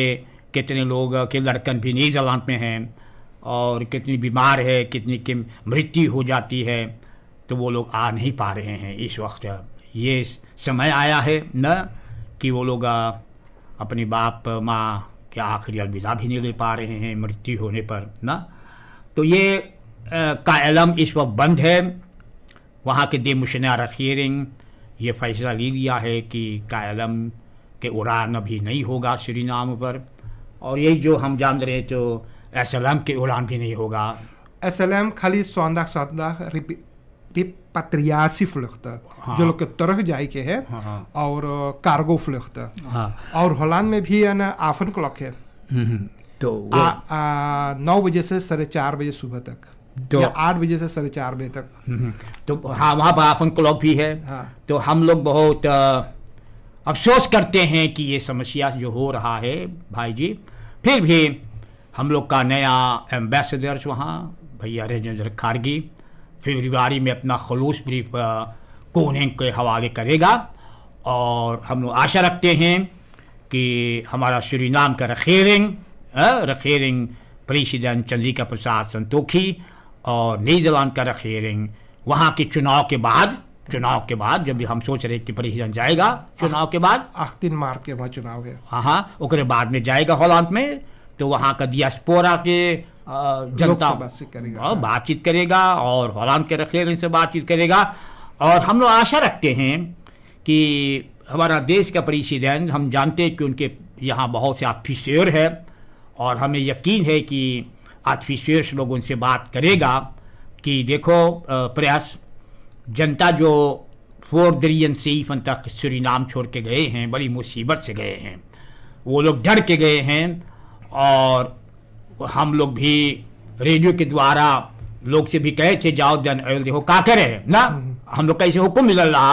कितने लोग के लड़कन भी नीदरलैंड में हैं और कितनी बीमार है कितनी की मृत्यु हो जाती है तो वो लोग आ नहीं पा रहे हैं इस वक्त ये समय आया है न कि वो लोग अपने बाप माँ के आखिरी अलविदा भी नहीं ले पा रहे हैं मृत्यु होने पर न तो ये का एलम इस वक्त बंद है वहाँ के दे मुशन ये फैसला ले लिया है कि कायलम के उड़ान अभी नहीं होगा श्री नाम पर और यही जो हम जान रहे हैं तो एस के उड़ान भी नहीं होगा एस खाली सौंदा सौंदा पत्रियासी vluchten. हाँ. जो लोग के तरह जाए के है हाँ, और कार्गो फ्लुख्त हाँ. और हाँ। होलान में भी है ना आफन क्लॉक है हम्म, हम्म। तो नौ बजे से साढ़े चार बजे सुबह तक तो आठ बजे से साढ़े चार बजे तक हम्म, तो हाँ वहाँ पर आफन क्लॉक भी है हाँ. तो हम लोग बहुत अफसोस करते हैं कि ये समस्या जो हो रहा है भाई जी फिर भी हम लोग का नया एम्बेसडर्स वहाँ भैया राजेंद्र खारगी केजरीवाल में अपना खलूस ब्रीफ कोने के हवाले करेगा और हम लोग आशा रखते हैं कि हमारा श्री नाम का रखेरिंग रखेरिंग प्रेसिडेंट चंद्रिका प्रसाद संतोखी और जवान का रखेरिंग वहाँ के चुनाव के बाद चुनाव के बाद जब भी हम सोच रहे कि प्रेसिडेंट जाएगा चुनाव के बाद आखिर मार्च के वहाँ चुनाव है हाँ हाँ ओकरे बाद में जाएगा हॉलांत में तो वहाँ का दियास्पोरा के जनता करेगा हाँ, बातचीत करेगा और हौलान के रखेगा से बातचीत करेगा और हम लोग आशा रखते हैं कि हमारा देश का प्रेसिडेंट हम जानते हैं कि उनके यहाँ बहुत से आतफी है और हमें यकीन है कि आतफी शेर लोग उनसे बात करेगा कि देखो प्रयास जनता जो फोर दरियन सीफन तक नाम छोड़ के गए हैं बड़ी मुसीबत से गए हैं वो लोग डर के गए हैं और हम लोग भी रेडियो के द्वारा लोग से भी कहे थे जाओ जन अयोध्या का करे ना हम्म। हम लोग का हुक्म मिल रहा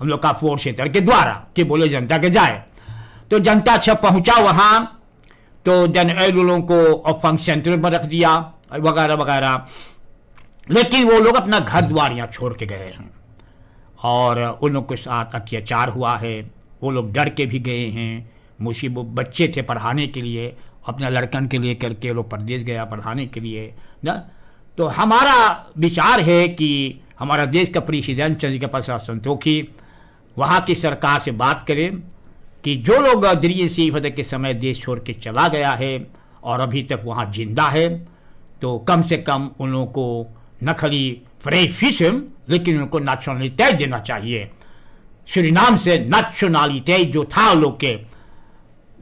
हम लोग का फोर क्षेत्र के द्वारा कि बोले जनता के जाए तो जनता अच्छा पहुंचा वहां तो जन लोगों को फंक्शन सेंटर में रख दिया वगैरह वगैरह लेकिन वो लोग अपना घर द्वार यहाँ छोड़ के गए हैं और उन लोग के साथ अत्याचार हुआ है वो लोग डर के भी गए हैं मुसीब बच्चे थे पढ़ाने के लिए अपने लड़कन के लिए करके वो प्रदेश गया पढ़ाने के लिए ना तो हमारा विचार है कि हमारा देश का प्रेसिडेंट चंद्रिका प्रसाद संतोखी वहाँ की सरकार से बात करें कि जो लोग दिल्ली सी फतेह के समय देश छोड़ के चला गया है और अभी तक वहाँ जिंदा है तो कम से कम उन लोगों को न खाली फ्रे फिश लेकिन उनको नेशनलिटी देना चाहिए श्रीनाम से नेशनलिटी जो था लोग के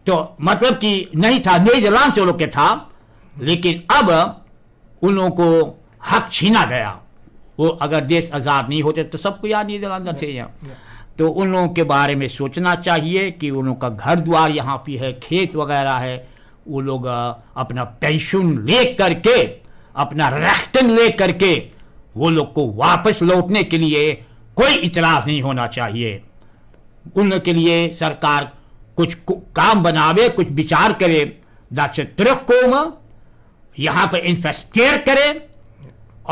तो मतलब कि नहीं था न्यूजीलैंड से लोग के था लेकिन अब उन लोगों को हक छीना गया वो अगर देश आज़ाद नहीं होते तो सबको याद न्यूजीलैंड थे यहाँ तो उन लोगों के बारे में सोचना चाहिए कि उन लोगों का घर द्वार यहाँ पे है खेत वगैरह है वो लोग अपना पेंशन ले करके अपना रख्तन ले करके वो लोग को वापस लौटने के लिए कोई इतराज नहीं होना चाहिए उनके लिए सरकार कुछ काम बनावे कुछ विचार करे दाक्षत्रक कोम यहां पर इन्वेस्टेयर करे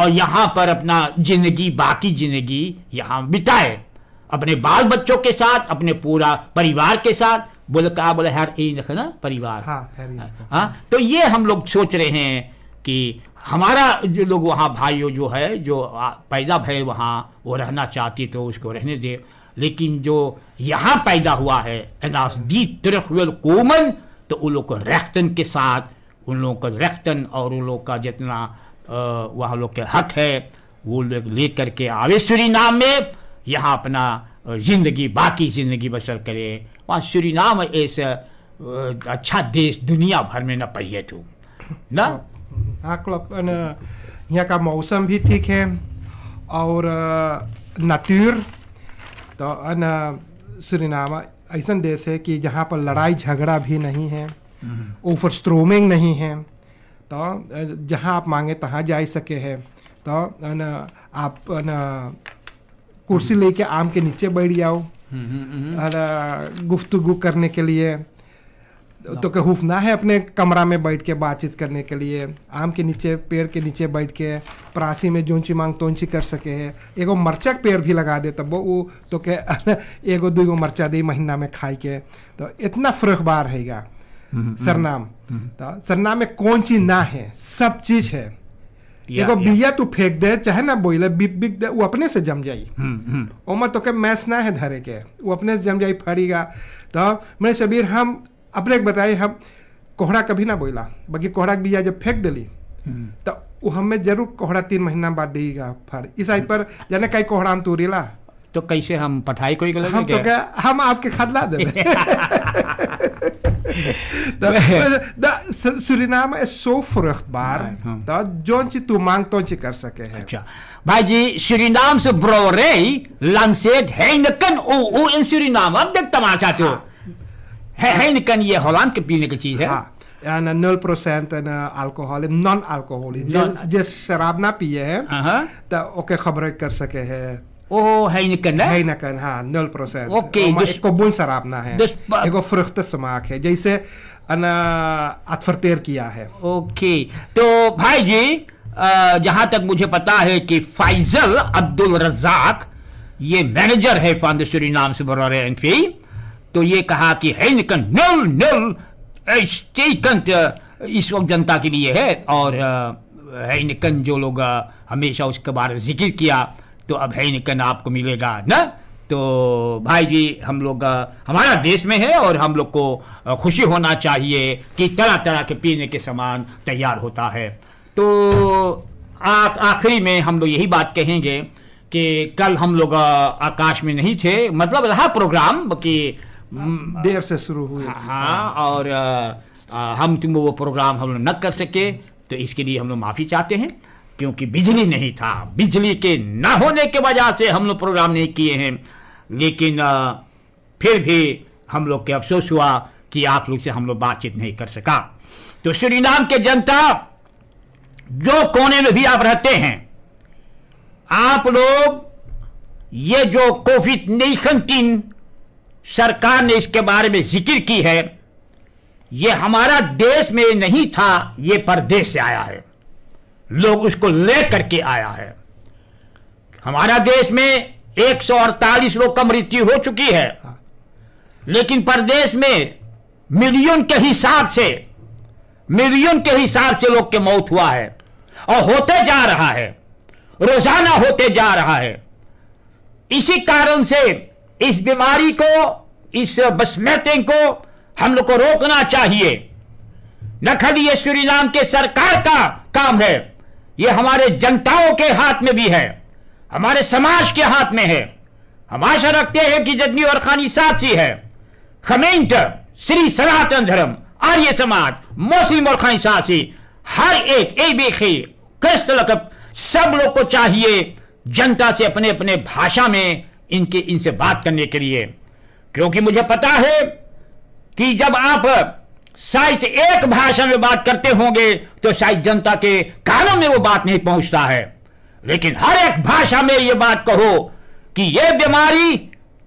और यहां पर अपना जिंदगी बाकी जिंदगी यहां बिताए अपने बाल बच्चों के साथ अपने पूरा परिवार के साथ बोले कहा बोले हर एक ना परिवार हाँ, हाँ, तो ये हम लोग सोच रहे हैं कि हमारा जो लोग वहां भाइयों जो है जो पैदा भय वहां वो रहना चाहती तो उसको रहने दे लेकिन जो यहाँ पैदा हुआ है एनासदी तिरखल कोमन तो उन लोग को रख्तन के साथ उन लोगों का रख्तन और उन लोग का जितना वह लोग के हक है वो लोग ले करके आवेश्वरी नाम में यहाँ अपना जिंदगी बाकी जिंदगी बसर करे वहाँ श्री नाम ऐसा अच्छा देश दुनिया भर में न पहिए तू तो। ना हाँ, यहाँ का मौसम भी ठीक है और नतीर तो अन सुरीनामा ऐसा देश है कि जहाँ पर लड़ाई झगड़ा भी नहीं है हम्म। ओवर स्ट्रोमिंग नहीं है तो जहाँ आप मांगे तहाँ जा सके है तो अन आप अन कुर्सी हम्म। लेके आम के नीचे बैठ जाओ हम्म, और गुफ्तगु करने के लिए तो, तो कि हुफना है अपने कमरा में बैठ के बातचीत करने के लिए आम के नीचे पेड़ के नीचे बैठ के प्रासी में जोंची मांग तोंची कर सके है एगो मरचा पेड़ भी लगा दे तब वो तो के एगो दुगो मरचा दे महीना में खाई के तो इतना फरकबार हैगा हम्म, हम्म। सरनाम हम्म। तो सरनाम में कौन चीज ना है सब चीज है एगो बिया तू फेंक दे चाहे ना बोले बिक बिक दे वो अपने से जम जाई ओमा तो के मैस ना है धरे के वो अपने से जम जाई फड़ीगा तो मेरे शबीर हम अपने एक बताए हम कोहरा कभी ना बोला बाकी कोहरा के बीया जब फेंक दिली हम्म। तो वो हमें जरूर कोहरा तीन महीना बाद देगा फर इस आई पर जाने कई कोहरा हम तोरेला तो कैसे हम पठाई कोई गलत हम तो क्या हम आपके खाद ला दे तो, सुरिनाम है सो फुरखबार हाँ। तो जो ची तू मांग तो ची कर सके है अच्छा भाई जी सुरिनाम से ब्रोरे लांसेट है नकन ओ ओ इन सुरिनाम अब देख तमाशा तो हाँ। Heineken je Holland kan pine की En है हाँ, नल परसेंट अल्कोहल नॉन अल्कोहल जिस शराब ना पिए हैं Dat ook een gebruiker zeggen, है Oh, Heineken, hè? Heineken, ja, 0%. Oké, okay, dus... Maar Ik kom bonserap na, hè. Dus... Ik kom vruchten smaak, hè. Deze, een uh, adverteer kia, hè? Oké. okay. तो ji, uh, जहां तक मुझे पता है कि फाइजल अब्दुल रजाक ये मैनेजर है फांदेश्वरी नाम से बरौर एनफी तो ये कहा कि हेनकन नल नल इस वक्त जनता के लिए है और हेनकन जो लोग हमेशा उसके बारे जिक्र किया तो अब हेनकन आपको मिलेगा ना तो भाई जी हम लोग हमारा देश में है और हम लोग को खुशी होना चाहिए कि तरह तरह के पीने के सामान तैयार होता है तो आखिरी में हम लोग यही बात कहेंगे कि कल हम लोग आकाश में नहीं थे मतलब रहा प्रोग्राम कि हम्म, देर से शुरू हुए हाँ, हाँ और आ, हम तुम वो प्रोग्राम हम लोग न कर सके तो इसके लिए हम लोग माफ़ी चाहते हैं क्योंकि बिजली नहीं था बिजली के न होने के वजह से हम लोग प्रोग्राम नहीं किए हैं लेकिन आ, फिर भी हम लोग के अफसोस हुआ कि आप लोग से हम लोग बातचीत नहीं कर सका तो नाम के जनता जो कोने में भी आप रहते हैं आप लोग ये जो कोविड नाइन्टीन सरकार ने इसके बारे में जिक्र की है यह हमारा देश में नहीं था यह परदेश से आया है लोग उसको ले करके आया है हमारा देश में एक लोग का मृत्यु हो चुकी है लेकिन परदेश में मिलियन के हिसाब से मिलियन के हिसाब से लोग के मौत हुआ है और होते जा रहा है रोजाना होते जा रहा है इसी कारण से इस बीमारी को इस बसमेटिंग को हम लोग को रोकना चाहिए नखद ये सूरीनाम के सरकार का काम है ये हमारे जनताओं के हाथ में भी है हमारे समाज के हाथ में है हम आशा रखते हैं कि जदमी और खानी साथी है खमेंट श्री सनातन धर्म आर्य समाज मुस्लिम और खानी साथी हर एक एक बेखी कृष्ण सब लोग को चाहिए जनता से अपने अपने भाषा में इनके इनसे बात करने के लिए क्योंकि मुझे पता है कि जब आप शायद एक भाषा में बात करते होंगे तो शायद जनता के कानों में वो बात नहीं पहुंचता है लेकिन हर एक भाषा में ये बात कहो कि यह बीमारी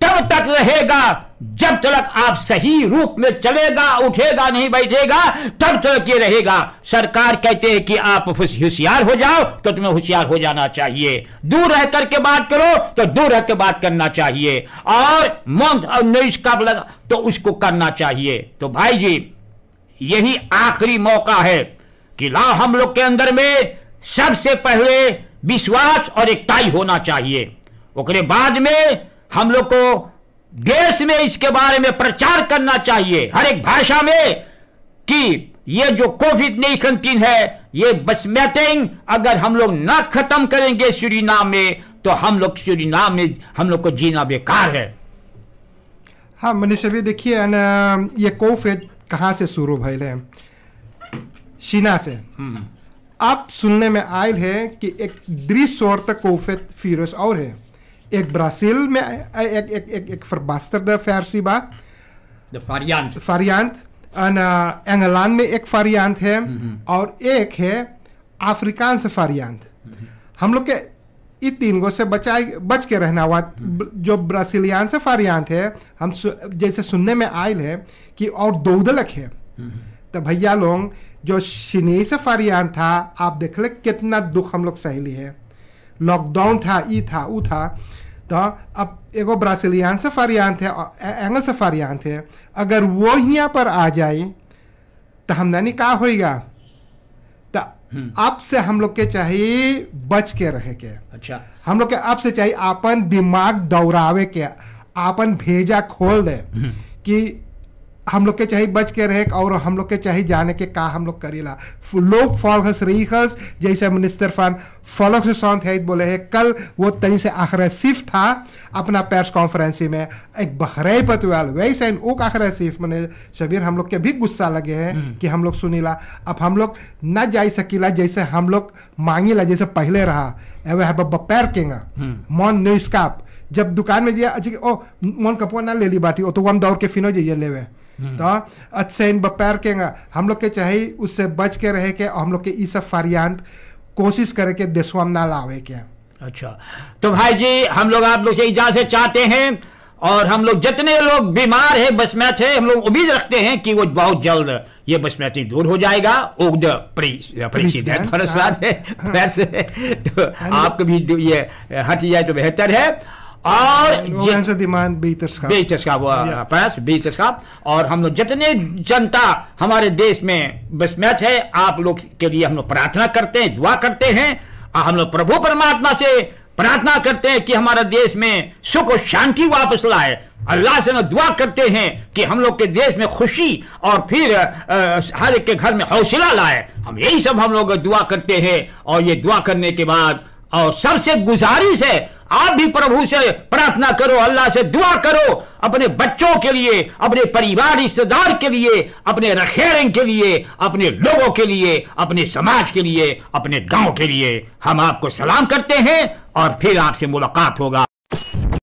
तब तक रहेगा जब तक आप सही रूप में चलेगा उठेगा नहीं बैठेगा तब तक ये रहेगा सरकार कहते हैं कि आप होशियार हो जाओ तो तुम्हें होशियार हो जाना चाहिए दूर रह करके बात करो तो दूर रह के बात करना चाहिए और मंद और निष्काप का लगा तो उसको करना चाहिए तो भाई जी यही आखिरी मौका है कि ला हम लोग के अंदर में सबसे पहले विश्वास और एकताई होना चाहिए बाद में हम लोग को देश में इसके बारे में प्रचार करना चाहिए हर एक भाषा में कि ये जो कोविड कंटीन है ये बस मैटिंग अगर हम लोग ना खत्म करेंगे सूरीनाम में तो हम लोग सूरीनाम में हम लोग को जीना बेकार है हाँ मनीष अभी देखिए ये कोविड कहाँ से शुरू भैल है चीना से हम्म। आप सुनने में आये है कि एक दृश्य तक कोविड फीरस और है एक ब्राजील में एक एक एक एक verbasterde versie ba. De variant. Variant. En uh, Engeland में एक variant है mm-hmm. और एक है अफ्रीकांस से mm-hmm. हम लोग के इन तीन गो से बचाए बच के रहना हुआ mm-hmm. जो ब्रासीलियान से फारियांत है हम सु, जैसे सुनने में आयल है कि और दौदलक है तो भैया लोग जो शिनी से फारियांत था आप देख ले कितना दुख हम लोग सहेली है लॉकडाउन था ई था ऊ था तो अब एगो ब्रासिलियन ब्रासिलियांस फारियांत है से फारियांत है अगर वो यहाँ पर आ जाए तो हम हमदानी कहा होगा तो हम्म। अब से हम लोग के चाहिए बच के रहे के अच्छा हम लोग के अब से चाहिए अपन दिमाग दौड़ावे के अपन भेजा खोल दे हम्म। कि हम लोग के चाहे बच के रहे और हम लोग के चाहे जाने के का हम लोग करेला लोग फॉलहस हस जैसे मिनिस्टर फान फॉलो से शांत है बोले है कल वो तरी से आखिर सिफ था अपना प्रेस कॉन्फ्रेंस में एक बहरे पतवाल वैसे ओक आखिर सिर्फ मैंने शबीर हम लोग के भी गुस्सा लगे हैं हम्म। कि हम लोग सुनीला अब हम लोग न जा सकीला जैसे हम लोग मांगीला जैसे पहले रहा एवे है बब्बा पैर केंगा मॉन हम्म। न्यूस्काप जब दुकान में दिया अच्छी ओ मोन कपवा ना ले ली बाटी ओ तो हम दौड़ के फिनो जाइए लेवे तो इन बपैर के हम लोग के चाहे उससे बच के रहे के हम लोग के इस फरियांत कोशिश करे के देशवाम ना लावे के अच्छा तो भाई जी हम लोग आप लोग से इजाजत चाहते हैं और हम लोग जितने लोग बीमार है बसमैत है हम लोग उम्मीद रखते हैं कि वो बहुत जल्द ये बसमैती दूर हो जाएगा उग्द परिषद है हाँ। तो हाँ आपको भी ये हट जाए तो बेहतर है और डिमांड बेहतरशाब और हम लोग जितने जनता हमारे देश में बसमैच है आप लोग के लिए हम लोग प्रार्थना करते हैं दुआ करते हैं और हम लोग प्रभु परमात्मा से प्रार्थना करते हैं कि हमारे देश में सुख और शांति वापस लाए अल्लाह से दुआ करते हैं कि हम लोग के देश में खुशी और फिर हर एक के घर में हौसला लाए हम यही सब हम लोग दुआ करते हैं और ये दुआ करने के बाद और सबसे गुजारिश है आप भी प्रभु से प्रार्थना करो अल्लाह से दुआ करो अपने बच्चों के लिए अपने परिवार रिश्तेदार के लिए अपने रखेड़े के लिए अपने लोगों के लिए अपने समाज के लिए अपने गांव के लिए हम आपको सलाम करते हैं और फिर आपसे मुलाकात होगा